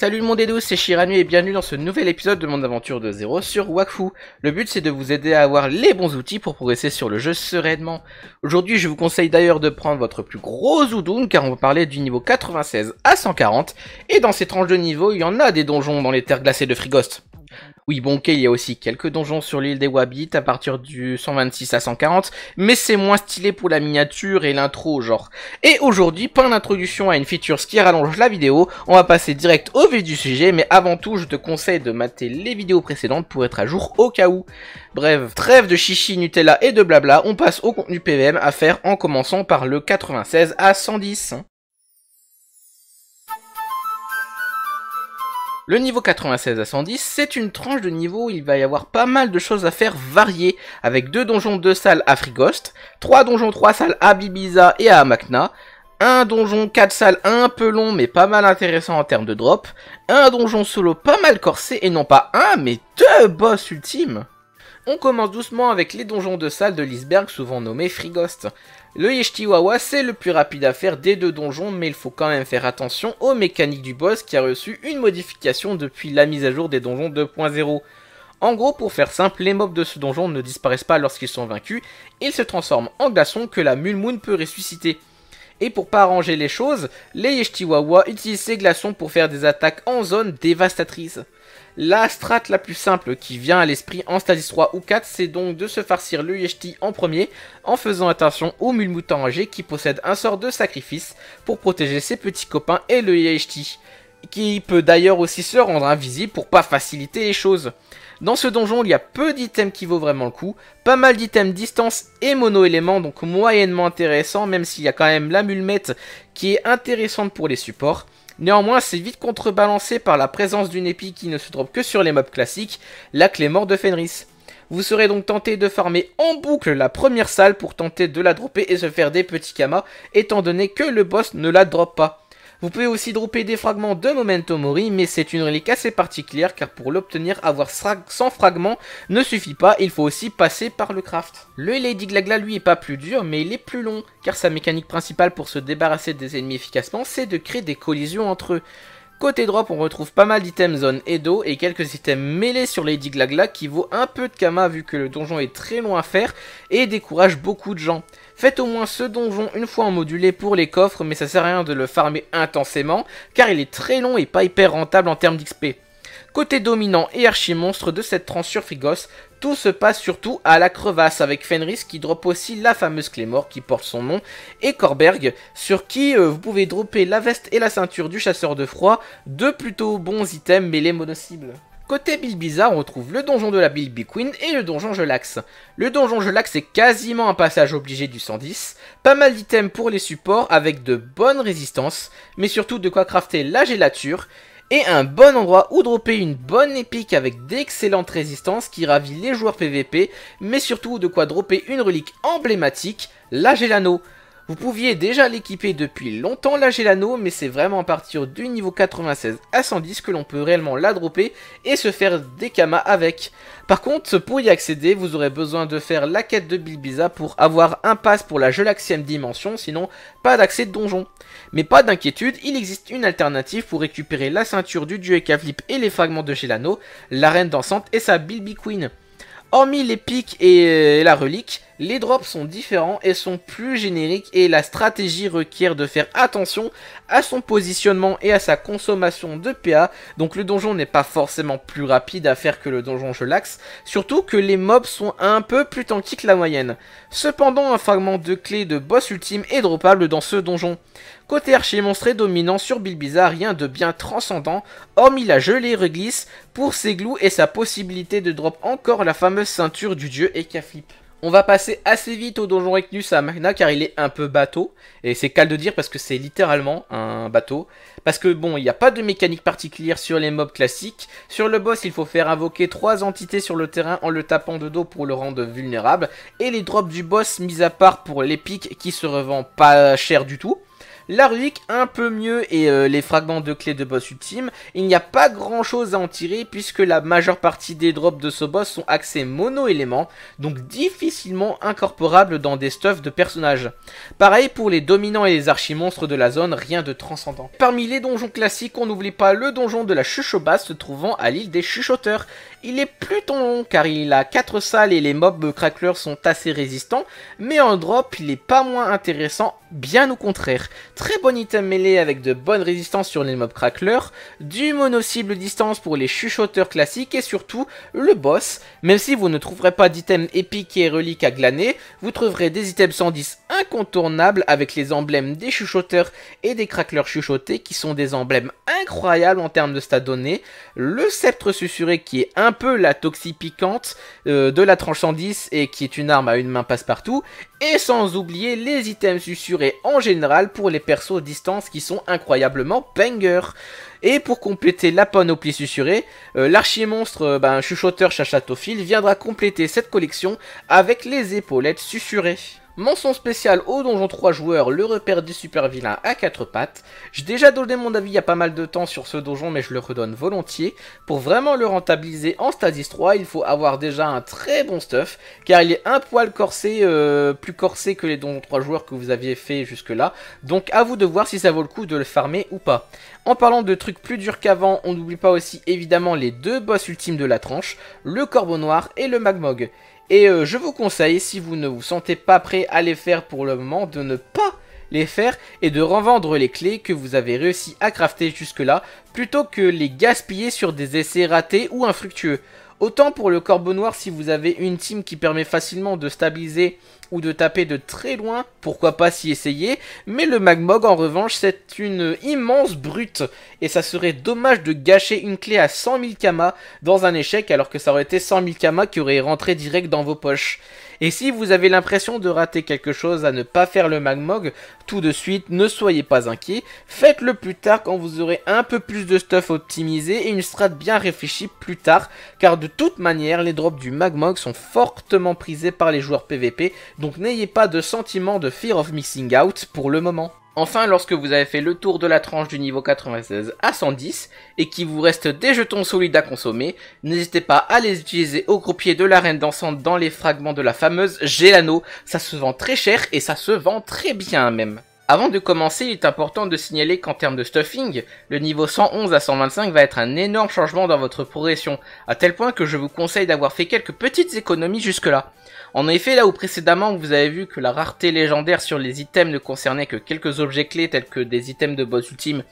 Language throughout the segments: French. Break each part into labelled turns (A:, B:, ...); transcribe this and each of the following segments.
A: Salut le monde et douce, c'est Shiranu et bienvenue dans ce nouvel épisode de mon aventure de zéro sur Wakfu. Le but c'est de vous aider à avoir les bons outils pour progresser sur le jeu sereinement. Aujourd'hui je vous conseille d'ailleurs de prendre votre plus gros Oudoun car on va parler du niveau 96 à 140 et dans ces tranches de niveau il y en a des donjons dans les terres glacées de Frigost. Oui, bon, ok, il y a aussi quelques donjons sur l'île des Wabit à partir du 126 à 140, mais c'est moins stylé pour la miniature et l'intro, genre. Et aujourd'hui, pas d'introduction à une feature qui rallonge la vidéo, on va passer direct au vif du sujet, mais avant tout, je te conseille de mater les vidéos précédentes pour être à jour au cas où. Bref, trêve de chichi, Nutella et de blabla, on passe au contenu PVM à faire en commençant par le 96 à 110. Le niveau 96 à 110, c'est une tranche de niveau où il va y avoir pas mal de choses à faire variées, avec deux donjons deux salles à Frigost, trois donjons trois salles à Bibiza et à Amakna, un donjon quatre salles un peu long mais pas mal intéressant en termes de drop, un donjon solo pas mal corsé et non pas un mais deux boss ultimes. On commence doucement avec les donjons de salle de l'iceberg, souvent nommés Frigost. Le Yeshtiwawa, c'est le plus rapide à faire des deux donjons, mais il faut quand même faire attention aux mécaniques du boss qui a reçu une modification depuis la mise à jour des donjons 2.0. En gros, pour faire simple, les mobs de ce donjon ne disparaissent pas lorsqu'ils sont vaincus, ils se transforment en glaçons que la Mulmoon peut ressusciter. Et pour pas arranger les choses, les Yeshtiwawa utilisent ces glaçons pour faire des attaques en zone dévastatrices. La strat la plus simple qui vient à l'esprit en stasis 3 ou 4, c'est donc de se farcir le Yeshti en premier, en faisant attention au Mulmoutan âgé qui possède un sort de sacrifice pour protéger ses petits copains et le Yeshti, qui peut d'ailleurs aussi se rendre invisible pour pas faciliter les choses. Dans ce donjon, il y a peu d'items qui vaut vraiment le coup, pas mal d'items distance et mono-éléments, donc moyennement intéressant, même s'il y a quand même la mulmette qui est intéressante pour les supports. Néanmoins, c'est vite contrebalancé par la présence d'une épée qui ne se drop que sur les mobs classiques, la clé mort de Fenris. Vous serez donc tenté de farmer en boucle la première salle pour tenter de la dropper et se faire des petits kamas, étant donné que le boss ne la drop pas. Vous pouvez aussi dropper des fragments de Momento Mori, mais c'est une relique assez particulière car pour l'obtenir, avoir 100 fragments ne suffit pas, il faut aussi passer par le craft. Le Lady Glagla lui est pas plus dur, mais il est plus long, car sa mécanique principale pour se débarrasser des ennemis efficacement, c'est de créer des collisions entre eux. Côté drop, on retrouve pas mal d'items zone Edo et quelques items mêlés sur Lady Glagla qui vaut un peu de Kama vu que le donjon est très long à faire et décourage beaucoup de gens. Faites au moins ce donjon une fois en modulé pour les coffres mais ça sert à rien de le farmer intensément car il est très long et pas hyper rentable en termes d'XP. Côté dominant et archi-monstre de cette tranche sur Frigos, tout se passe surtout à la crevasse avec Fenris qui drop aussi la fameuse Claymore qui porte son nom et Korberg sur qui euh, vous pouvez dropper la veste et la ceinture du chasseur de froid, deux plutôt bons items mêlés mono-cibles. Côté Bizarre, on retrouve le donjon de la Bilby Queen et le donjon Gelax. Le donjon Gelax est quasiment un passage obligé du 110, pas mal d'items pour les supports avec de bonnes résistances, mais surtout de quoi crafter la gélature, et un bon endroit où dropper une bonne épique avec d'excellentes résistances qui ravit les joueurs PVP, mais surtout de quoi dropper une relique emblématique, la Gélano. Vous pouviez déjà l'équiper depuis longtemps la Gélano, mais c'est vraiment à partir du niveau 96 à 110 que l'on peut réellement la dropper et se faire des kamas avec. Par contre, pour y accéder, vous aurez besoin de faire la quête de Bilbiza pour avoir un pass pour la Gelaxième Dimension, sinon pas d'accès de donjon. Mais pas d'inquiétude, il existe une alternative pour récupérer la ceinture du dieu Ekaflip et les fragments de Gelano, la reine dansante et sa Bilby Queen. Hormis les pics euh, et la relique, les drops sont différents et sont plus génériques et la stratégie requiert de faire attention à son positionnement et à sa consommation de PA. Donc le donjon n'est pas forcément plus rapide à faire que le donjon Gelax, surtout que les mobs sont un peu plus tanky que la moyenne. Cependant un fragment de clé de boss ultime est droppable dans ce donjon. Côté archi-monstre dominant sur Bilbiza, rien de bien transcendant, hormis la gelée reglisse, pour ses glous et sa possibilité de drop encore la fameuse ceinture du dieu Ekaflip. On va passer assez vite au donjon Recnus à Magna car il est un peu bateau. Et c'est calme de dire parce que c'est littéralement un bateau. Parce que bon, il n'y a pas de mécanique particulière sur les mobs classiques. Sur le boss, il faut faire invoquer trois entités sur le terrain en le tapant de dos pour le rendre vulnérable. Et les drops du boss, mis à part pour l'épique qui se revend pas cher du tout la relique un peu mieux et euh, les fragments de clés de boss ultime, il n'y a pas grand chose à en tirer puisque la majeure partie des drops de ce boss sont axés mono-éléments, donc difficilement incorporables dans des stuffs de personnages. Pareil pour les dominants et les archimonstres de la zone, rien de transcendant. Parmi les donjons classiques, on n'oublie pas le donjon de la chuchobasse se trouvant à l'île des Chuchoteurs. Il est plutôt long car il a 4 salles et les mobs crackleurs sont assez résistants, mais en drop il est pas moins intéressant bien au contraire. Très bon item mêlé avec de bonnes résistances sur les mobs cracklers, du mono-cible distance pour les chuchoteurs classiques et surtout le boss. Même si vous ne trouverez pas d'items épiques et reliques à glaner, vous trouverez des items 110 incontournables avec les emblèmes des chuchoteurs et des crackleurs chuchotés qui sont des emblèmes incroyables en termes de stats données. Le sceptre susuré qui est un peu la toxie piquante euh, de la tranche 110 et qui est une arme à une main passe-partout. Et sans oublier les items susurrés en général pour les persos distance qui sont incroyablement bangers. Et pour compléter la panoplie susurée, euh, l'archi-monstre euh, ben, chuchoteur chachatophile viendra compléter cette collection avec les épaulettes susurées. Mention spéciale au donjon 3 joueurs, le repère du super vilain à 4 pattes. J'ai déjà donné mon avis il y a pas mal de temps sur ce donjon mais je le redonne volontiers. Pour vraiment le rentabiliser en Stasis 3, il faut avoir déjà un très bon stuff car il est un poil corsé, euh, plus corsé que les donjons 3 joueurs que vous aviez fait jusque là. Donc à vous de voir si ça vaut le coup de le farmer ou pas. En parlant de trucs plus durs qu'avant, on n'oublie pas aussi évidemment les deux boss ultimes de la tranche, le corbeau noir et le magmog. Et euh, je vous conseille, si vous ne vous sentez pas prêt à les faire pour le moment, de ne pas les faire et de revendre les clés que vous avez réussi à crafter jusque là plutôt que les gaspiller sur des essais ratés ou infructueux. Autant pour le corbeau noir, si vous avez une team qui permet facilement de stabiliser ou de taper de très loin, pourquoi pas s'y essayer. Mais le Magmog, en revanche, c'est une immense brute. Et ça serait dommage de gâcher une clé à 100 000 kamas dans un échec, alors que ça aurait été 100 000 kamas qui auraient rentré direct dans vos poches. Et si vous avez l'impression de rater quelque chose à ne pas faire le magmog tout de suite, ne soyez pas inquiet, faites-le plus tard quand vous aurez un peu plus de stuff optimisé et une strat bien réfléchie plus tard, car de toute manière les drops du magmog sont fortement prisés par les joueurs PVP, donc n'ayez pas de sentiment de fear of Missing out pour le moment. Enfin, lorsque vous avez fait le tour de la tranche du niveau 96 à 110 et qu'il vous reste des jetons solides à consommer, n'hésitez pas à les utiliser au groupier de l'arène dansante dans les fragments de la fameuse Gélano. Ça se vend très cher et ça se vend très bien même. Avant de commencer, il est important de signaler qu'en termes de stuffing, le niveau 111 à 125 va être un énorme changement dans votre progression, à tel point que je vous conseille d'avoir fait quelques petites économies jusque là. En effet, là où précédemment vous avez vu que la rareté légendaire sur les items ne concernait que quelques objets clés tels que des items de boss ultime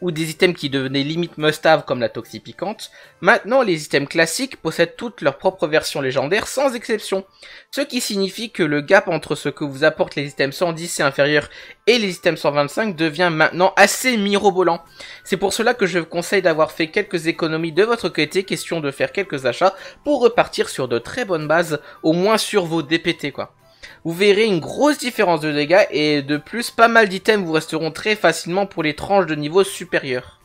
A: ou des items qui devenaient limite must-have comme la toxie piquante, maintenant les items classiques possèdent toutes leur propre version légendaire sans exception, ce qui signifie que le gap entre ce que vous apportent les items 110 et inférieurs et les items 125 devient maintenant assez mirobolant. C'est pour cela que je vous conseille d'avoir fait quelques économies de votre côté, question de faire quelques achats pour repartir sur de très bonnes bases, au moins sur vos DPT quoi. Vous verrez une grosse différence de dégâts et de plus pas mal d'items vous resteront très facilement pour les tranches de niveau supérieur.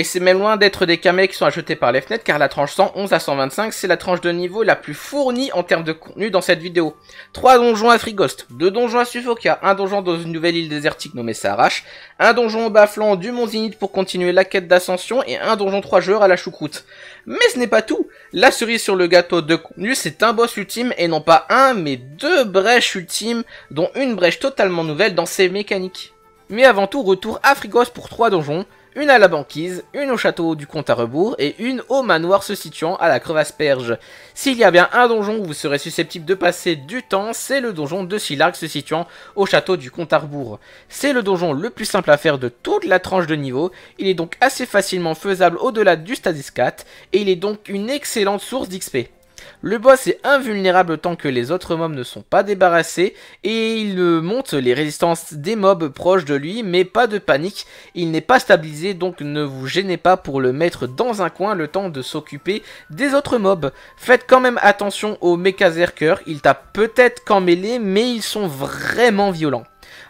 A: Et c'est même loin d'être des camés qui sont achetés par les fenêtres, car la tranche 111 à 125, c'est la tranche de niveau la plus fournie en termes de contenu dans cette vidéo. 3 donjons à Frigost, 2 donjons à Suffoca, un donjon dans une nouvelle île désertique nommée Sarache, un donjon au bas-flanc du Mont Zinit pour continuer la quête d'ascension, et un donjon 3 joueurs à la choucroute. Mais ce n'est pas tout La cerise sur le gâteau de contenu, c'est un boss ultime, et non pas un, mais deux brèches ultimes, dont une brèche totalement nouvelle dans ses mécaniques. Mais avant tout, retour à Frigost pour 3 donjons, une à la banquise, une au château du comte à rebours et une au manoir se situant à la crevasse perge. S'il y a bien un donjon où vous serez susceptible de passer du temps, c'est le donjon de Silarg se situant au château du comte à rebours. C'est le donjon le plus simple à faire de toute la tranche de niveau, il est donc assez facilement faisable au-delà du Stasis 4 et il est donc une excellente source d'XP. Le boss est invulnérable tant que les autres mobs ne sont pas débarrassés et il monte les résistances des mobs proches de lui mais pas de panique, il n'est pas stabilisé donc ne vous gênez pas pour le mettre dans un coin le temps de s'occuper des autres mobs. Faites quand même attention aux mechazerkers, ils tapent peut-être qu'en mêlée mais ils sont vraiment violents.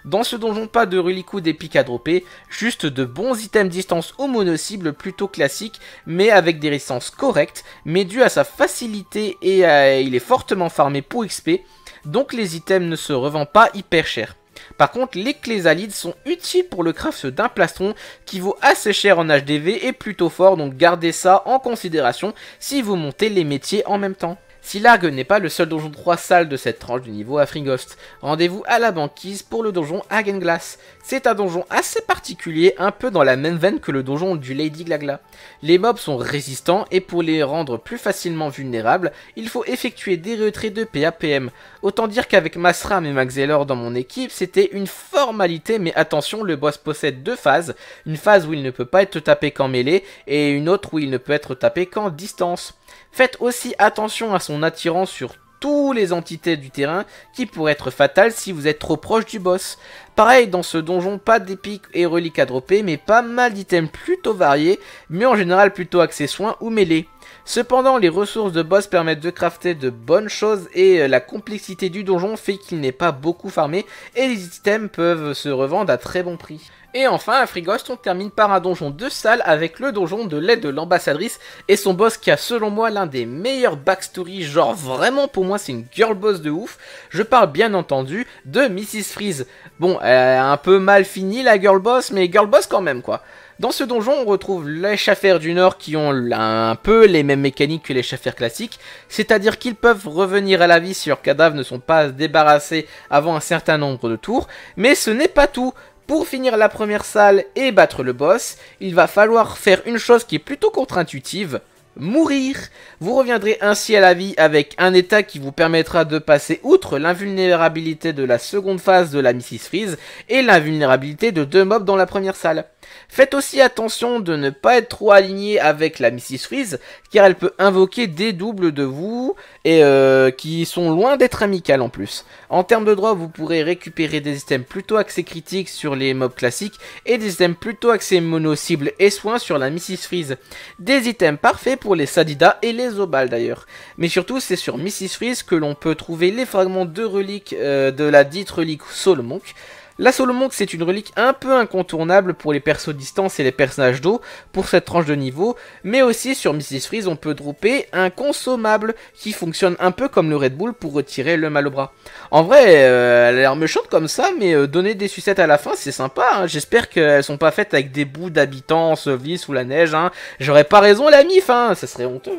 A: Dans ce donjon, pas de ou des à dropper, juste de bons items distance au mono plutôt classique, mais avec des résistances correctes, mais dû à sa facilité et à... il est fortement farmé pour XP, donc les items ne se revendent pas hyper cher. Par contre, les clés alides sont utiles pour le craft d'un plastron qui vaut assez cher en HDV et plutôt fort, donc gardez ça en considération si vous montez les métiers en même temps. Si Larg n'est pas le seul donjon 3 sale de cette tranche du niveau à Fringost. Rendez-vous à la banquise pour le donjon Hagenglass. C'est un donjon assez particulier, un peu dans la même veine que le donjon du Lady Glagla. Les mobs sont résistants et pour les rendre plus facilement vulnérables, il faut effectuer des retraits de PAPM. Autant dire qu'avec Masram et Maxelor dans mon équipe, c'était une formalité, mais attention, le boss possède deux phases. Une phase où il ne peut pas être tapé qu'en mêlée et une autre où il ne peut être tapé qu'en distance. Faites aussi attention à son attirant sur tous les entités du terrain qui pourraient être fatales si vous êtes trop proche du boss. Pareil dans ce donjon, pas d'épique et reliques à dropper, mais pas mal d'items plutôt variés, mais en général plutôt accessoires ou mêlés. Cependant, les ressources de boss permettent de crafter de bonnes choses et euh, la complexité du donjon fait qu'il n'est pas beaucoup farmé et les items peuvent se revendre à très bon prix. Et enfin, à Frigost, on termine par un donjon de salle avec le donjon de l'aide de l'ambassadrice et son boss qui a selon moi l'un des meilleurs backstories, genre vraiment pour moi c'est une girl boss de ouf. Je parle bien entendu de Mrs. Freeze. Bon, elle a un peu mal fini la girl boss, mais girl boss quand même quoi. Dans ce donjon, on retrouve les chaffaires du Nord qui ont un peu les mêmes mécaniques que les chaffaires classiques, c'est-à-dire qu'ils peuvent revenir à la vie si leurs cadavres ne sont pas débarrassés avant un certain nombre de tours, mais ce n'est pas tout. Pour finir la première salle et battre le boss, il va falloir faire une chose qui est plutôt contre-intuitive, mourir. Vous reviendrez ainsi à la vie avec un état qui vous permettra de passer outre l'invulnérabilité de la seconde phase de la Mrs Freeze et l'invulnérabilité de deux mobs dans la première salle. Faites aussi attention de ne pas être trop aligné avec la Mrs Freeze car elle peut invoquer des doubles de vous et euh, qui sont loin d'être amicales en plus. En termes de droit, vous pourrez récupérer des items plutôt axés critiques sur les mobs classiques et des items plutôt axés mono cibles et soins sur la Mrs Freeze. Des items parfaits pour les Sadida et les Obal d'ailleurs. Mais surtout, c'est sur Mrs. Freeze que l'on peut trouver les fragments de reliques euh, de la dite relique Solomonque. La Solomonte, c'est une relique un peu incontournable pour les persos distance et les personnages d'eau pour cette tranche de niveau, mais aussi sur Mrs Freeze on peut dropper un consommable qui fonctionne un peu comme le Red Bull pour retirer le mal au bras. En vrai, euh, elle a l'air méchante comme ça, mais euh, donner des sucettes à la fin c'est sympa, hein. j'espère qu'elles sont pas faites avec des bouts d'habitants en sous la neige, hein. j'aurais pas raison la mif, hein. ça serait honteux.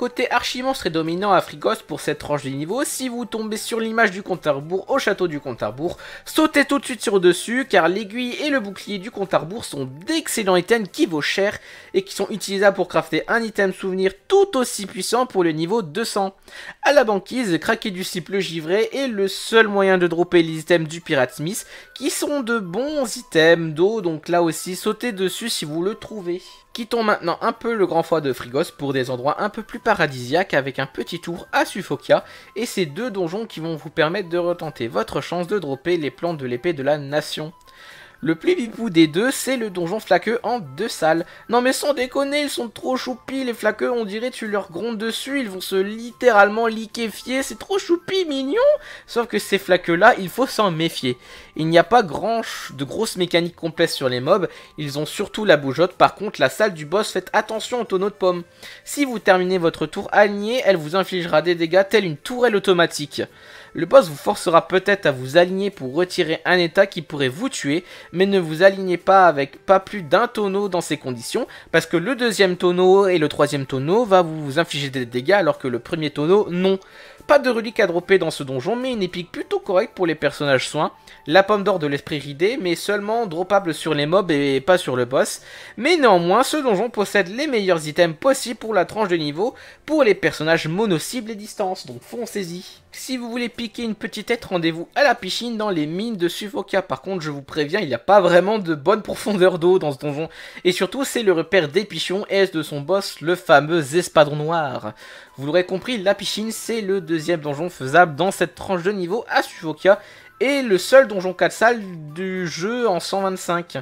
A: Côté archi-monstre et dominant à Frigos pour cette tranche de niveau, si vous tombez sur l'image du compte à rebours au château du compte à rebours, sautez tout de suite sur dessus car l'aiguille et le bouclier du compte à rebours sont d'excellents items qui vaut cher et qui sont utilisables pour crafter un item souvenir tout aussi puissant pour le niveau 200. À la banquise, craquer du cible givré est le seul moyen de dropper les items du Pirate Smith qui sont de bons items d'eau, donc là aussi, sautez dessus si vous le trouvez. Quittons maintenant un peu le grand foie de Frigos pour des endroits un peu plus paradisiaques avec un petit tour à Suffokia et ces deux donjons qui vont vous permettre de retenter votre chance de dropper les plans de l'épée de la nation. Le plus bipou des deux, c'est le donjon flaqueux en deux salles. Non mais sans déconner, ils sont trop choupis, les flaqueux, on dirait tu leur grondes dessus, ils vont se littéralement liquéfier, c'est trop choupi, mignon Sauf que ces flaqueux-là, il faut s'en méfier. Il n'y a pas grand de grosses mécaniques complètes sur les mobs, ils ont surtout la bougeotte, par contre la salle du boss, faites attention au tonneau de pommes. Si vous terminez votre tour aligné, elle vous infligera des dégâts tels une tourelle automatique. Le boss vous forcera peut-être à vous aligner pour retirer un état qui pourrait vous tuer, mais ne vous alignez pas avec pas plus d'un tonneau dans ces conditions, parce que le deuxième tonneau et le troisième tonneau va vous infliger des dégâts alors que le premier tonneau non. Pas de relique à dropper dans ce donjon, mais une épique plutôt correcte pour les personnages soins. La pomme d'or de l'esprit ridé, mais seulement droppable sur les mobs et pas sur le boss. Mais néanmoins, ce donjon possède les meilleurs items possibles pour la tranche de niveau pour les personnages mono-cibles et distance, donc foncez-y. Si vous voulez piquer une petite tête, rendez-vous à la piscine dans les mines de Suvokia. Par contre, je vous préviens, il n'y a pas vraiment de bonne profondeur d'eau dans ce donjon. Et surtout, c'est le repère des pichons et de son boss, le fameux espadron noir. Vous l'aurez compris, la piscine, c'est le deuxième donjon faisable dans cette tranche de niveau à Suvokia, Et le seul donjon 4 salles du jeu en 125.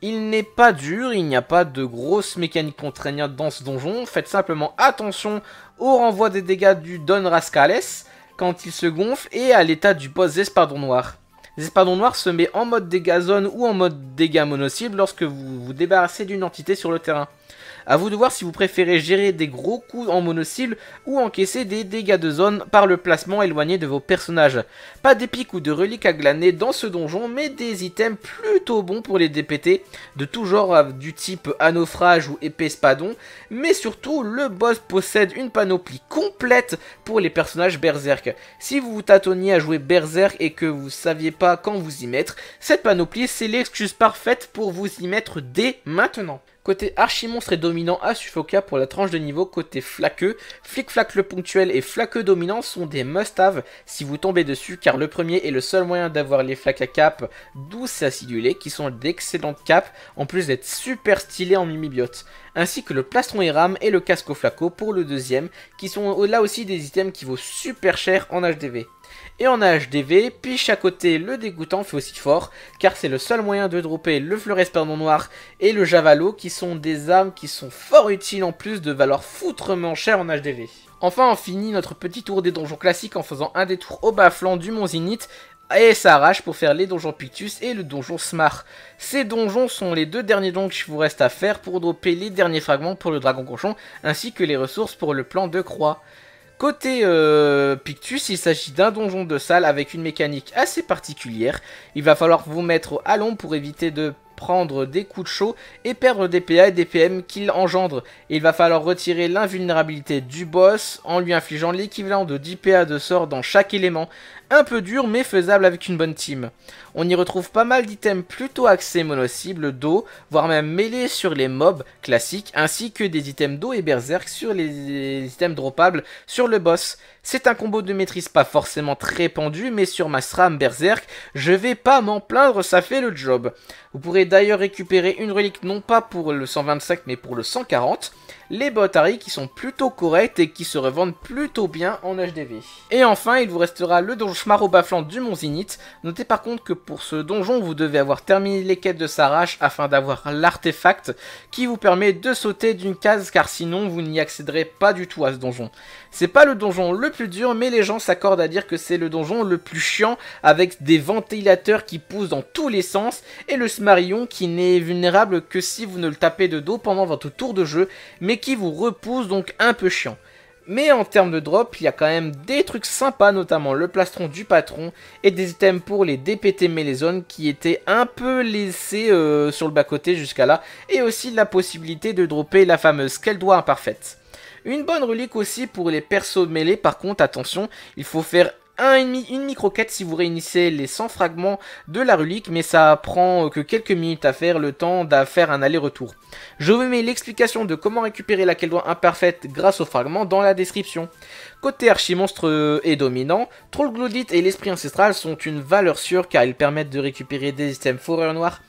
A: Il n'est pas dur, il n'y a pas de grosses mécaniques contraignantes dans ce donjon. Faites simplement attention au renvoi des dégâts du Don Rascales quand il se gonfle et à l'état du boss espadon noir. L'espadon noir se met en mode dégâts zone ou en mode dégâts monocible lorsque vous vous débarrassez d'une entité sur le terrain. A vous de voir si vous préférez gérer des gros coups en monocycle ou encaisser des dégâts de zone par le placement éloigné de vos personnages. Pas d'épiques ou de reliques à glaner dans ce donjon, mais des items plutôt bons pour les DPT, de tout genre du type anophrage ou épée spadon, mais surtout le boss possède une panoplie complète pour les personnages berserk. Si vous vous tâtonniez à jouer berserk et que vous saviez pas quand vous y mettre, cette panoplie c'est l'excuse parfaite pour vous y mettre dès maintenant. Côté archimonstre et dominant, à pour la tranche de niveau. Côté flaqueux, flic flac le ponctuel et flaqueux dominant sont des must-have si vous tombez dessus, car le premier est le seul moyen d'avoir les flaques à cap douces et acidulées, qui sont d'excellentes capes, en plus d'être super stylées en mimibiote. Ainsi que le plastron et rame et le casque au flaco pour le deuxième, qui sont là aussi des items qui vaut super cher en HDV. Et en HDV, Piche à côté, le dégoûtant fait aussi fort, car c'est le seul moyen de dropper le fleuret esperdon noir et le javalo, qui sont des armes qui sont fort utiles en plus de valeur foutrement cher en HDV. Enfin, on finit notre petit tour des donjons classiques en faisant un détour au bas flanc du mont Zinit et ça arrache pour faire les donjons Pictus et le donjon Smart. Ces donjons sont les deux derniers dons je vous reste à faire pour dropper les derniers fragments pour le dragon cochon ainsi que les ressources pour le plan de croix. Côté euh, Pictus, il s'agit d'un donjon de salle avec une mécanique assez particulière. Il va falloir vous mettre à l'ombre pour éviter de prendre des coups de chaud et perdre des PA et des PM qu'il engendre. Il va falloir retirer l'invulnérabilité du boss en lui infligeant l'équivalent de 10 PA de sort dans chaque élément un peu dur mais faisable avec une bonne team. On y retrouve pas mal d'items plutôt axés mono-cible, d'eau, voire même mêlés sur les mobs classiques, ainsi que des items d'eau et berserk sur les items droppables sur le boss. C'est un combo de maîtrise pas forcément très pendu, mais sur ma SRAM berserk, je vais pas m'en plaindre, ça fait le job. Vous pourrez d'ailleurs récupérer une relique non pas pour le 125 mais pour le 140, les Botari qui sont plutôt corrects et qui se revendent plutôt bien en HDV. Et enfin, il vous restera le donjon Schmaro Baflant du Mont Zinit. Notez par contre que pour ce donjon, vous devez avoir terminé les quêtes de Sarache afin d'avoir l'artefact qui vous permet de sauter d'une case car sinon vous n'y accéderez pas du tout à ce donjon. C'est pas le donjon le plus dur mais les gens s'accordent à dire que c'est le donjon le plus chiant avec des ventilateurs qui poussent dans tous les sens et le Smarillon qui n'est vulnérable que si vous ne le tapez de dos pendant votre tour de jeu mais qui vous repousse donc un peu chiant. Mais en termes de drop, il y a quand même des trucs sympas, notamment le plastron du patron et des items pour les DPT melee zones qui étaient un peu laissés euh, sur le bas-côté jusqu'à là, et aussi la possibilité de dropper la fameuse qu'elle doit imparfaite. Une bonne relique aussi pour les persos mêlés, par contre attention, il faut faire un et une micro-quête si vous réunissez les 100 fragments de la relique, mais ça prend euh, que quelques minutes à faire, le temps d'affaire un aller-retour. Je vous mets l'explication de comment récupérer la quête imparfaite grâce aux fragments dans la description. Côté archi-monstre euh, et dominant, Troll Glodite et l'esprit ancestral sont une valeur sûre car ils permettent de récupérer des items fourrure noirs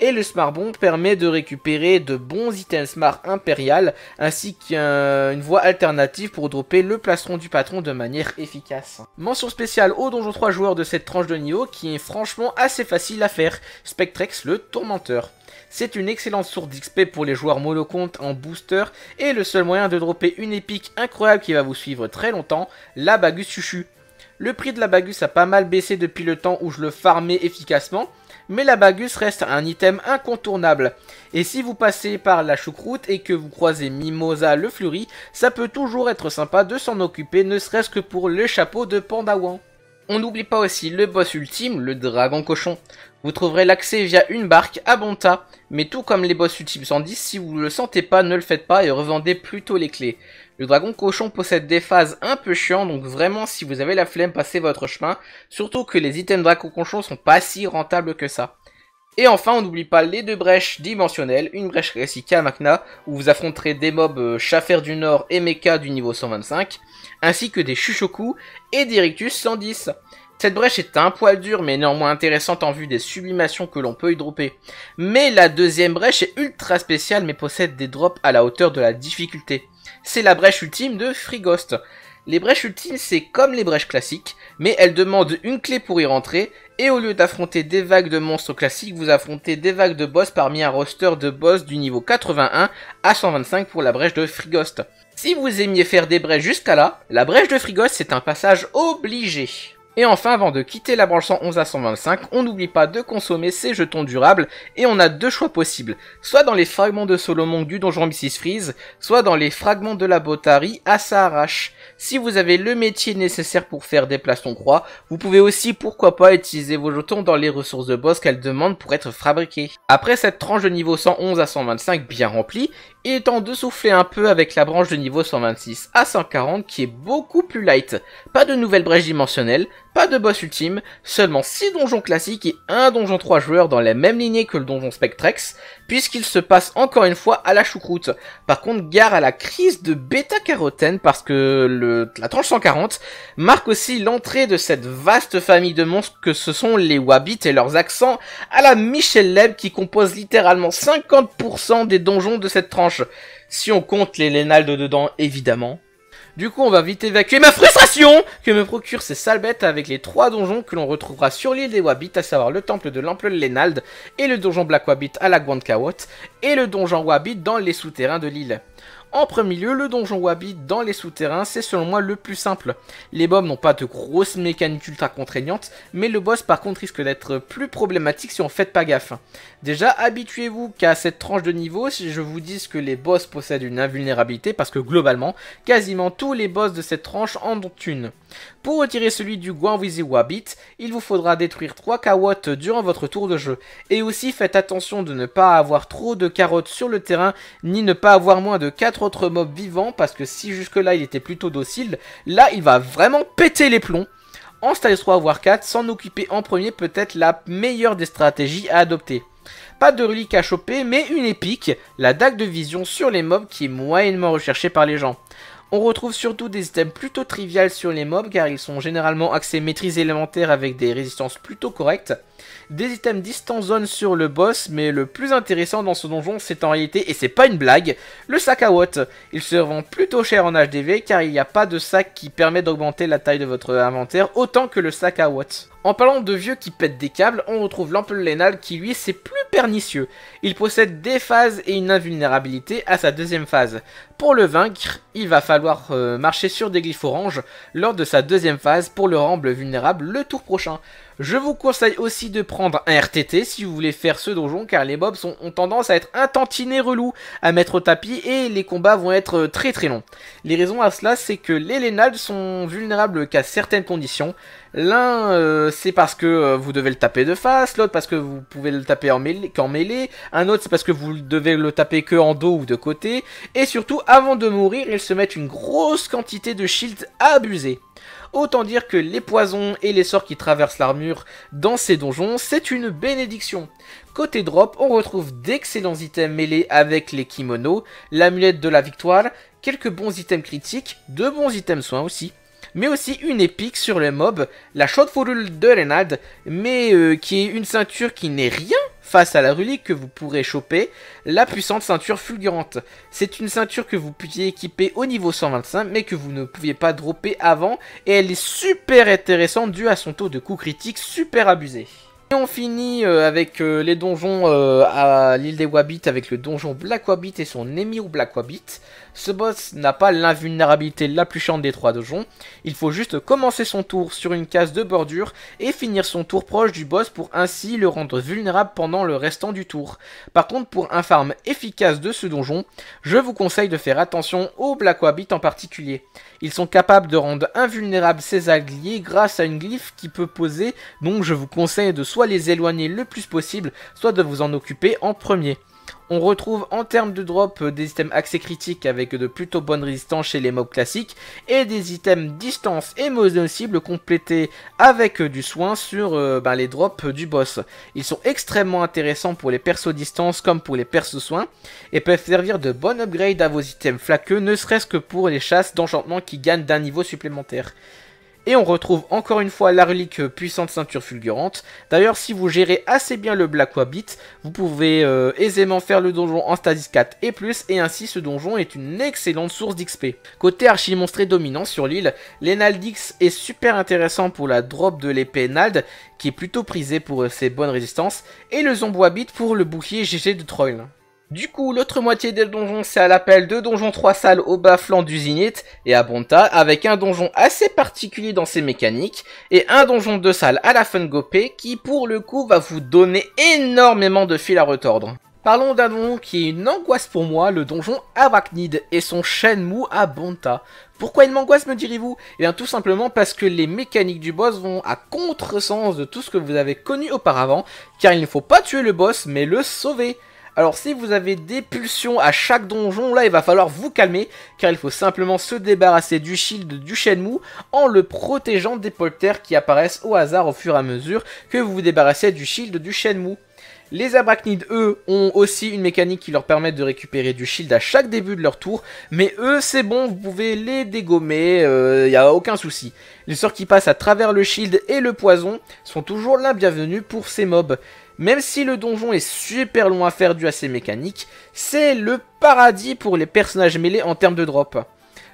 A: et le Smart Bomb permet de récupérer de bons items Smart Impérial ainsi qu'une voie alternative pour dropper le plastron du patron de manière efficace. Mention spéciale au Donjon 3 joueurs de cette tranche de niveau qui est franchement assez facile à faire, Spectrex le tourmenteur. C'est une excellente source d'XP pour les joueurs monocomptes en booster et le seul moyen de dropper une épique incroyable qui va vous suivre très longtemps, la Bagus Chuchu. Le prix de la Bagus a pas mal baissé depuis le temps où je le farmais efficacement, mais la bagus reste un item incontournable. Et si vous passez par la choucroute et que vous croisez Mimosa le fleuri, ça peut toujours être sympa de s'en occuper, ne serait-ce que pour le chapeau de Pandawan. On n'oublie pas aussi le boss ultime, le dragon cochon. Vous trouverez l'accès via une barque à tas, mais tout comme les boss ultimes 110, si vous ne le sentez pas, ne le faites pas et revendez plutôt les clés. Le dragon cochon possède des phases un peu chiantes, donc vraiment si vous avez la flemme, passez votre chemin. Surtout que les items dragon cochon sont pas si rentables que ça. Et enfin, on n'oublie pas les deux brèches dimensionnelles, une brèche classique à Makna, où vous affronterez des mobs euh, Chaffer du Nord et Mecha du niveau 125, ainsi que des Chuchoku et des Rictus 110. Cette brèche est un poil dure, mais néanmoins intéressante en vue des sublimations que l'on peut y dropper. Mais la deuxième brèche est ultra spéciale, mais possède des drops à la hauteur de la difficulté c'est la brèche ultime de Frigost. Les brèches ultimes, c'est comme les brèches classiques, mais elles demandent une clé pour y rentrer, et au lieu d'affronter des vagues de monstres classiques, vous affrontez des vagues de boss parmi un roster de boss du niveau 81 à 125 pour la brèche de Frigost. Si vous aimiez faire des brèches jusqu'à là, la brèche de Frigost, c'est un passage obligé. Et enfin, avant de quitter la branche 111 à 125, on n'oublie pas de consommer ses jetons durables et on a deux choix possibles, soit dans les fragments de Solomon du donjon Mrs Freeze, soit dans les fragments de la botarie à sa arrache. Si vous avez le métier nécessaire pour faire des plastons croix, vous pouvez aussi pourquoi pas utiliser vos jetons dans les ressources de boss qu'elles demandent pour être fabriquées. Après cette tranche de niveau 111 à 125 bien remplie, il est temps de souffler un peu avec la branche de niveau 126 à 140 qui est beaucoup plus light. Pas de nouvelles brèche dimensionnelle, pas de boss ultime, seulement 6 donjons classiques et un donjon 3 joueurs dans la même lignée que le donjon Spectrex, puisqu'il se passe encore une fois à la choucroute. Par contre, gare à la crise de bêta-carotène parce que la tranche 140 marque aussi l'entrée de cette vaste famille de monstres que ce sont les Wabbits et leurs accents à la Michel Leb qui compose littéralement 50% des donjons de cette tranche si on compte les Lénaldes dedans, évidemment. Du coup, on va vite évacuer ma frustration que me procurent ces sales bêtes avec les trois donjons que l'on retrouvera sur l'île des Wabit à savoir le temple de l'ample Lénald et le donjon Black Wabit à la Guankawot et le donjon Wabit dans les souterrains de l'île. En premier lieu, le donjon Wabi dans les souterrains, c'est selon moi le plus simple. Les bombes n'ont pas de grosses mécaniques ultra contraignantes, mais le boss par contre risque d'être plus problématique si on fait pas gaffe. Déjà, habituez-vous qu'à cette tranche de niveau, si je vous dis que les boss possèdent une invulnérabilité, parce que globalement, quasiment tous les boss de cette tranche en ont une. Pour retirer celui du Guanwizi Wabbit, il vous faudra détruire 3 kawots durant votre tour de jeu. Et aussi faites attention de ne pas avoir trop de carottes sur le terrain, ni ne pas avoir moins de 4 autres mobs vivants parce que si jusque-là il était plutôt docile, là il va vraiment péter les plombs. En stage 3 voire 4, s'en occuper en premier peut être la meilleure des stratégies à adopter. Pas de relique à choper, mais une épique, la dague de vision sur les mobs qui est moyennement recherchée par les gens. On retrouve surtout des items plutôt triviales sur les mobs car ils sont généralement axés maîtrise élémentaire avec des résistances plutôt correctes des items distance zone sur le boss, mais le plus intéressant dans ce donjon, c'est en réalité, et c'est pas une blague, le sac à watt. Il se vend plutôt cher en HDV car il n'y a pas de sac qui permet d'augmenter la taille de votre inventaire autant que le sac à watt. En parlant de vieux qui pètent des câbles, on retrouve l'ample lénale qui lui c'est plus pernicieux. Il possède des phases et une invulnérabilité à sa deuxième phase. Pour le vaincre, il va falloir euh, marcher sur des glyphes oranges lors de sa deuxième phase pour le rendre vulnérable le tour prochain. Je vous conseille aussi de prendre un RTT si vous voulez faire ce donjon car les mobs ont tendance à être un tantinet relou à mettre au tapis et les combats vont être euh, très très longs. Les raisons à cela c'est que les Lénades sont vulnérables qu'à certaines conditions. L'un euh, c'est parce que euh, vous devez le taper de face, l'autre parce que vous pouvez le taper en mêlée, qu'en mêlée, un autre c'est parce que vous devez le taper que en dos ou de côté, et surtout avant de mourir ils se mettent une grosse quantité de à abuser. Autant dire que les poisons et les sorts qui traversent l'armure dans ces donjons, c'est une bénédiction. Côté drop, on retrouve d'excellents items mêlés avec les kimonos, l'amulette de la victoire, quelques bons items critiques, de bons items soins aussi mais aussi une épique sur le mob, la chaude fourrure de Renade, mais euh, qui est une ceinture qui n'est rien face à la relique que vous pourrez choper la puissante ceinture fulgurante. C'est une ceinture que vous pouviez équiper au niveau 125 mais que vous ne pouviez pas dropper avant et elle est super intéressante due à son taux de coût critique super abusé. Et on finit euh, avec euh, les donjons euh, à l'île des Wabits avec le donjon Black Wabit et son au Black Wabit. Ce boss n'a pas l'invulnérabilité la plus chante des trois donjons, il faut juste commencer son tour sur une case de bordure et finir son tour proche du boss pour ainsi le rendre vulnérable pendant le restant du tour. Par contre, pour un farm efficace de ce donjon, je vous conseille de faire attention aux Black en particulier. Ils sont capables de rendre invulnérables ces alliés grâce à une glyphe qui peut poser, donc je vous conseille de soit les éloigner le plus possible, soit de vous en occuper en premier. On retrouve en termes de drop euh, des items accès critique avec de plutôt bonnes résistances chez les mobs classiques et des items distance et de cible complétés avec euh, du soin sur euh, bah, les drops du boss. Ils sont extrêmement intéressants pour les persos distance comme pour les persos soins et peuvent servir de bon upgrade à vos items flaqueux ne serait-ce que pour les chasses d'enchantement qui gagnent d'un niveau supplémentaire. Et on retrouve encore une fois la relique puissante ceinture fulgurante. D'ailleurs, si vous gérez assez bien le Black Wabbit, vous pouvez euh, aisément faire le donjon en stasis 4 et plus, et ainsi ce donjon est une excellente source d'XP. Côté archi dominant sur l'île, l'Enaldix est super intéressant pour la drop de l'épée Nald, qui est plutôt prisée pour euh, ses bonnes résistances, et le Zombo Wabbit pour le bouclier GG de Troil. Du coup, l'autre moitié des donjons, c'est à l'appel de donjons 3 salles au bas flanc du et à Bonta, avec un donjon assez particulier dans ses mécaniques, et un donjon 2 salles à la gopé qui pour le coup va vous donner énormément de fil à retordre. Parlons d'un donjon qui est une angoisse pour moi, le donjon Arachnid et son mou à Bonta. Pourquoi une angoisse me direz-vous Eh bien tout simplement parce que les mécaniques du boss vont à contresens de tout ce que vous avez connu auparavant, car il ne faut pas tuer le boss mais le sauver. Alors si vous avez des pulsions à chaque donjon, là il va falloir vous calmer, car il faut simplement se débarrasser du shield du Shenmue en le protégeant des polters qui apparaissent au hasard au fur et à mesure que vous vous débarrassez du shield du Shenmue. Les arachnides, eux, ont aussi une mécanique qui leur permet de récupérer du shield à chaque début de leur tour, mais eux, c'est bon, vous pouvez les dégommer, il euh, n'y a aucun souci. Les sorts qui passent à travers le shield et le poison sont toujours la bienvenue pour ces mobs. Même si le donjon est super long à faire dû à ses mécaniques, c'est le paradis pour les personnages mêlés en termes de drop.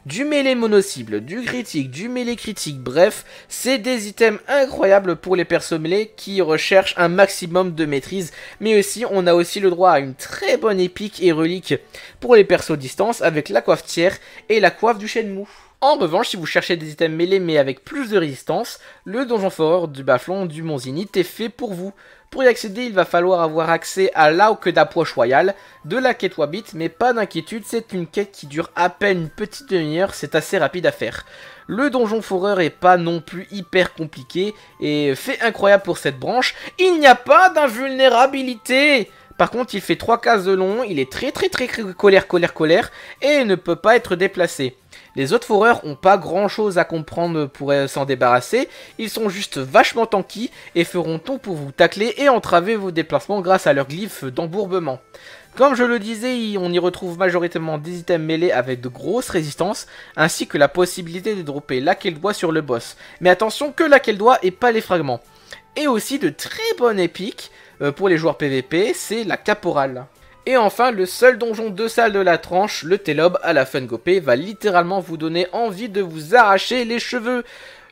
A: Du mêlé mono-cible, du critique, du mêlé critique, bref, c'est des items incroyables pour les persos mêlés qui recherchent un maximum de maîtrise, mais aussi on a aussi le droit à une très bonne épique et relique pour les persos distance avec la coiffe tiers et la coiffe du chêne mou. En revanche, si vous cherchez des items mêlés mais avec plus de résistance, le donjon fort du Baflon du Mont est fait pour vous. Pour y accéder, il va falloir avoir accès à l'Auk d'approche royale de la quête Wabit, mais pas d'inquiétude, c'est une quête qui dure à peine une petite demi-heure, c'est assez rapide à faire. Le donjon foreur est pas non plus hyper compliqué, et fait incroyable pour cette branche, il n'y a pas d'invulnérabilité par contre, il fait 3 cases de long, il est très très très colère, colère, colère, et ne peut pas être déplacé. Les autres foreurs ont pas grand chose à comprendre pour euh, s'en débarrasser, ils sont juste vachement tanky et feront tout pour vous tacler et entraver vos déplacements grâce à leur glyphes d'embourbement. Comme je le disais, on y retrouve majoritairement des items mêlés avec de grosses résistances, ainsi que la possibilité de dropper la doit sur le boss. Mais attention que la doit et pas les fragments. Et aussi de très bonnes épiques euh, pour les joueurs PVP, c'est la caporale. Et enfin, le seul donjon de salle de la tranche, le Telob à la Fungopé, va littéralement vous donner envie de vous arracher les cheveux.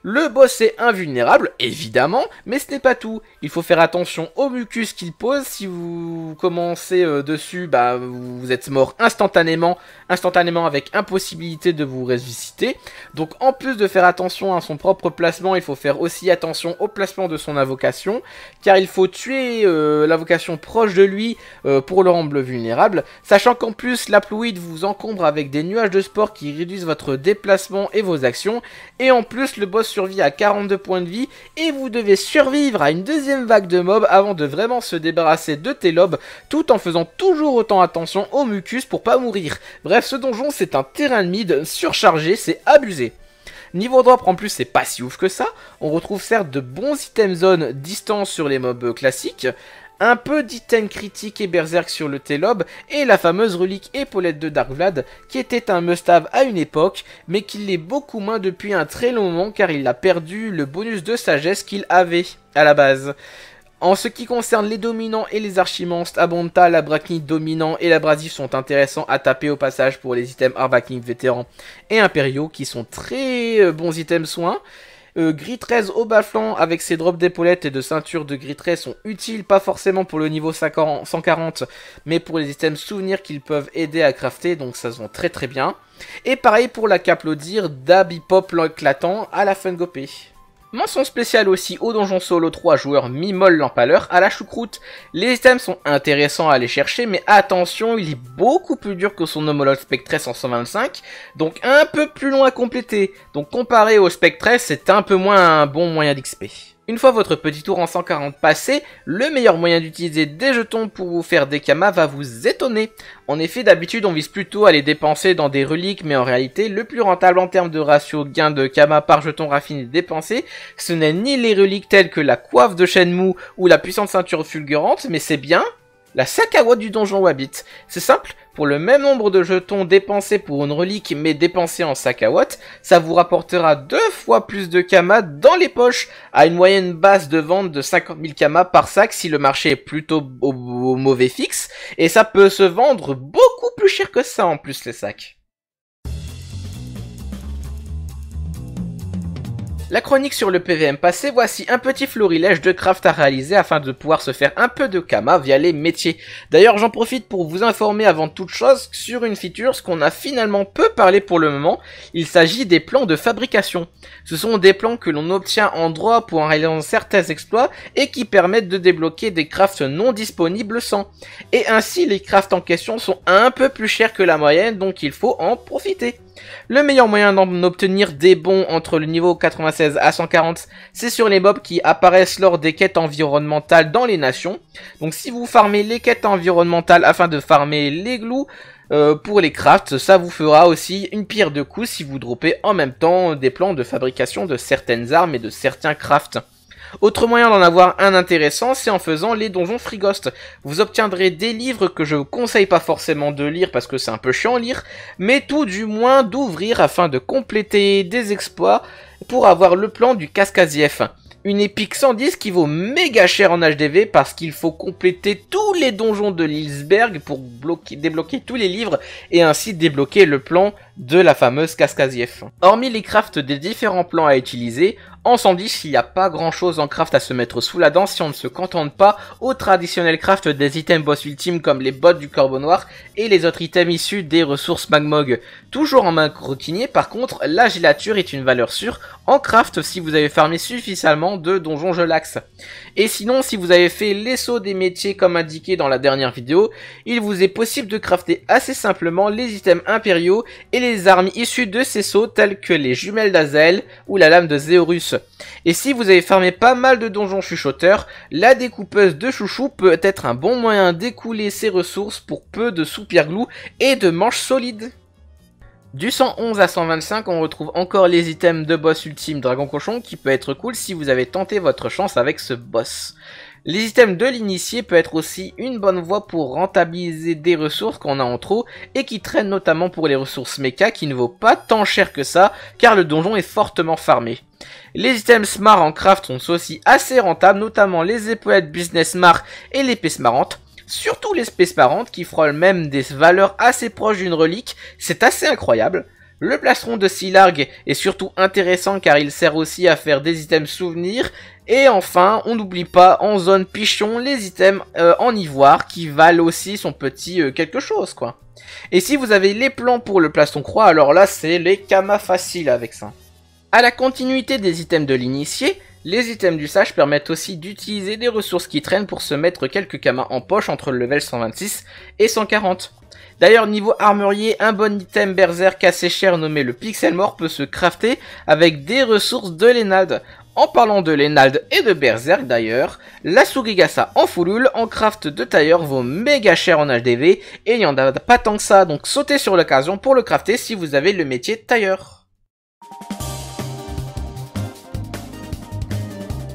A: Le boss est invulnérable, évidemment, mais ce n'est pas tout. Il faut faire attention au mucus qu'il pose. Si vous commencez euh, dessus, bah, vous êtes mort instantanément, instantanément avec impossibilité de vous ressusciter. Donc en plus de faire attention à son propre placement, il faut faire aussi attention au placement de son invocation, car il faut tuer euh, l'invocation proche de lui euh, pour le rendre vulnérable, sachant qu'en plus la vous encombre avec des nuages de sport qui réduisent votre déplacement et vos actions, et en plus le boss survie à 42 points de vie et vous devez survivre à une deuxième vague de mobs avant de vraiment se débarrasser de tes lobes tout en faisant toujours autant attention au mucus pour pas mourir. Bref, ce donjon c'est un terrain de mid surchargé, c'est abusé. Niveau drop en plus c'est pas si ouf que ça, on retrouve certes de bons items zone distance sur les mobs classiques, un peu d'items critique et berserk sur le t et la fameuse relique épaulette de Dark Vlad, qui était un must-have à une époque, mais qui l'est beaucoup moins depuis un très long moment car il a perdu le bonus de sagesse qu'il avait à la base. En ce qui concerne les dominants et les archimonstres, Abonta, Labrakni dominant et l'abrasif sont intéressants à taper au passage pour les items Arbakni vétérans et impériaux qui sont très euh, bons items soins. Euh, gris 13 au bas flanc avec ses drops d'épaulette et de ceinture de gris 13 sont utiles, pas forcément pour le niveau 140, mais pour les items souvenirs qu'ils peuvent aider à crafter, donc ça se vend très très bien. Et pareil pour la caplaudir d'Abipop Pop à la gopée. Mention spéciale aussi au donjon solo 3 joueurs mi-molle lampaleur à la choucroute. Les items sont intéressants à aller chercher, mais attention, il est beaucoup plus dur que son homologue Spectress en 125, donc un peu plus long à compléter. Donc comparé au Spectress, c'est un peu moins un bon moyen d'XP. Une fois votre petit tour en 140 passé, le meilleur moyen d'utiliser des jetons pour vous faire des kamas va vous étonner. En effet, d'habitude on vise plutôt à les dépenser dans des reliques, mais en réalité, le plus rentable en termes de ratio gain de kamas par jeton raffiné dépensé, ce n'est ni les reliques telles que la coiffe de mou ou la puissante ceinture fulgurante, mais c'est bien la sac à Sakawa du donjon Wabbit. C'est simple, pour le même nombre de jetons dépensés pour une relique mais dépensés en sac à Watt, ça vous rapportera deux fois plus de kama dans les poches à une moyenne basse de vente de 50 000 kamas par sac si le marché est plutôt au mauvais fixe et ça peut se vendre beaucoup plus cher que ça en plus les sacs. La chronique sur le PVM passé, voici un petit florilège de craft à réaliser afin de pouvoir se faire un peu de kama via les métiers. D'ailleurs, j'en profite pour vous informer avant toute chose sur une feature, ce qu'on a finalement peu parlé pour le moment. Il s'agit des plans de fabrication. Ce sont des plans que l'on obtient en droit pour en réalisant certains exploits et qui permettent de débloquer des crafts non disponibles sans. Et ainsi, les crafts en question sont un peu plus chers que la moyenne, donc il faut en profiter. Le meilleur moyen d'en obtenir des bons entre le niveau 96 à 140, c'est sur les mobs qui apparaissent lors des quêtes environnementales dans les nations. Donc si vous farmez les quêtes environnementales afin de farmer les glous, euh, pour les crafts, ça vous fera aussi une pierre de coups si vous dropez en même temps des plans de fabrication de certaines armes et de certains crafts. Autre moyen d'en avoir un intéressant, c'est en faisant les donjons frigost. Vous obtiendrez des livres que je vous conseille pas forcément de lire parce que c'est un peu chiant à lire, mais tout du moins d'ouvrir afin de compléter des exploits pour avoir le plan du Kaskazief. une épique 110 qui vaut méga cher en HDV parce qu'il faut compléter tous les donjons de l'Ilsberg pour débloquer tous les livres et ainsi débloquer le plan de la fameuse Kaskaziev. Hormis les crafts des différents plans à utiliser, en 110 il n'y a pas grand chose en craft à se mettre sous la dent si on ne se contente pas aux traditionnels craft des items boss ultimes comme les bottes du corbeau noir et les autres items issus des ressources magmog. Toujours en main croquinier par contre, la est une valeur sûre en craft si vous avez farmé suffisamment de donjons gelax. Et sinon si vous avez fait les sauts des métiers comme indiqué dans la dernière vidéo, il vous est possible de crafter assez simplement les items impériaux et les armes issues de ces sauts telles que les jumelles d'Azel ou la lame de Zéorus. Et si vous avez farmé pas mal de donjons chuchoteurs, la découpeuse de chouchou peut être un bon moyen d'écouler ses ressources pour peu de soupirs glous et de manches solides. Du 111 à 125, on retrouve encore les items de boss ultime Dragon Cochon qui peut être cool si vous avez tenté votre chance avec ce boss. Les items de l'initié peut être aussi une bonne voie pour rentabiliser des ressources qu'on a en trop et qui traînent notamment pour les ressources mecha qui ne vaut pas tant cher que ça car le donjon est fortement farmé. Les items smart en craft sont aussi assez rentables, notamment les épaulettes business smart et l'épée smarante. Surtout l'espèce marante qui frôle même des valeurs assez proches d'une relique, c'est assez incroyable. Le plastron de Silarg est surtout intéressant car il sert aussi à faire des items souvenirs. Et enfin, on n'oublie pas en zone pichon les items euh, en ivoire qui valent aussi son petit euh, quelque chose quoi. Et si vous avez les plans pour le plastron croix, alors là c'est les kamas faciles avec ça. À la continuité des items de l'initié, les items du sage permettent aussi d'utiliser des ressources qui traînent pour se mettre quelques kamas en poche entre le level 126 et 140. D'ailleurs, niveau armurier, un bon item berserk assez cher nommé le Pixel Mort peut se crafter avec des ressources de l'Enald. En parlant de l'Enald et de Berserk d'ailleurs, la Sugigasa en foulule en craft de tailleur vaut méga cher en HDV et il n'y en a pas tant que ça, donc sautez sur l'occasion pour le crafter si vous avez le métier tailleur.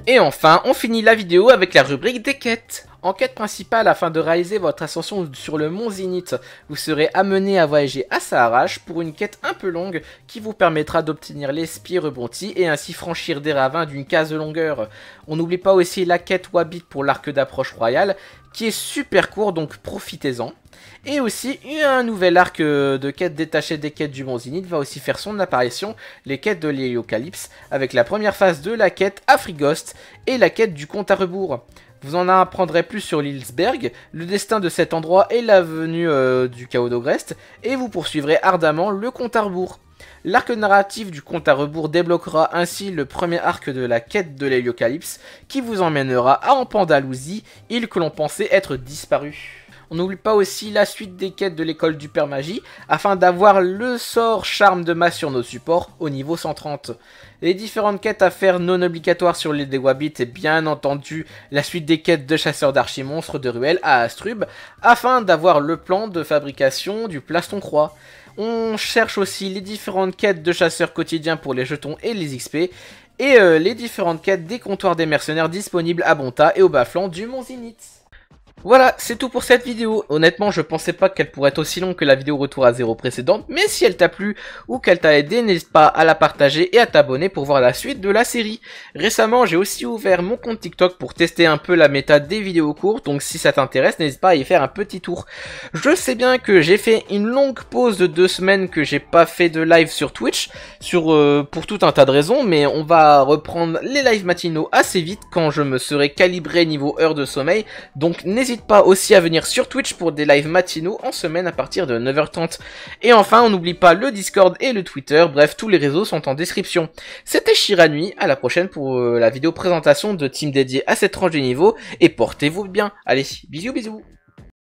A: Et enfin, on finit la vidéo avec la rubrique des quêtes. En quête principale, afin de réaliser votre ascension sur le mont Zénith, vous serez amené à voyager à Saharach pour une quête un peu longue qui vous permettra d'obtenir les rebondi et ainsi franchir des ravins d'une case de longueur. On n'oublie pas aussi la quête Wabit pour l'arc d'approche royale qui est super court donc profitez-en. Et aussi, un nouvel arc euh, de quête détaché des quêtes du Mont va aussi faire son apparition, les quêtes de l'Héliocalypse, avec la première phase de la quête à Frigost et la quête du Comte à rebours. Vous en apprendrez plus sur l'Hilsberg, le destin de cet endroit et la venue euh, du chaos d'Ogrest, et vous poursuivrez ardemment le Comte à rebours. L'arc narratif du Comte à rebours débloquera ainsi le premier arc de la quête de l'Héliocalypse, qui vous emmènera en Pandalousie, île que l'on pensait être disparue. On n'oublie pas aussi la suite des quêtes de l'école du Père Magie, afin d'avoir le sort charme de masse sur nos supports au niveau 130. Les différentes quêtes à faire non obligatoires sur l'île des et bien entendu la suite des quêtes de chasseurs d'archimonstres de ruelle à Astrub, afin d'avoir le plan de fabrication du plaston croix. On cherche aussi les différentes quêtes de chasseurs quotidiens pour les jetons et les XP, et euh, les différentes quêtes des comptoirs des mercenaires disponibles à Bonta et au bas-flanc du Mont Zinitz. Voilà, c'est tout pour cette vidéo. Honnêtement, je pensais pas qu'elle pourrait être aussi longue que la vidéo retour à zéro précédente, mais si elle t'a plu ou qu'elle t'a aidé, n'hésite pas à la partager et à t'abonner pour voir la suite de la série. Récemment, j'ai aussi ouvert mon compte TikTok pour tester un peu la méta des vidéos courtes, donc si ça t'intéresse, n'hésite pas à y faire un petit tour. Je sais bien que j'ai fait une longue pause de deux semaines que j'ai pas fait de live sur Twitch, sur euh, pour tout un tas de raisons, mais on va reprendre les lives matinaux assez vite quand je me serai calibré niveau heure de sommeil, donc n'hésite pas aussi à venir sur Twitch pour des lives matinaux en semaine à partir de 9h30. Et enfin, on n'oublie pas le Discord et le Twitter, bref, tous les réseaux sont en description. C'était Shiranui, à la prochaine pour euh, la vidéo présentation de team dédié à cette tranche de niveau, et portez-vous bien. Allez, bisous bisous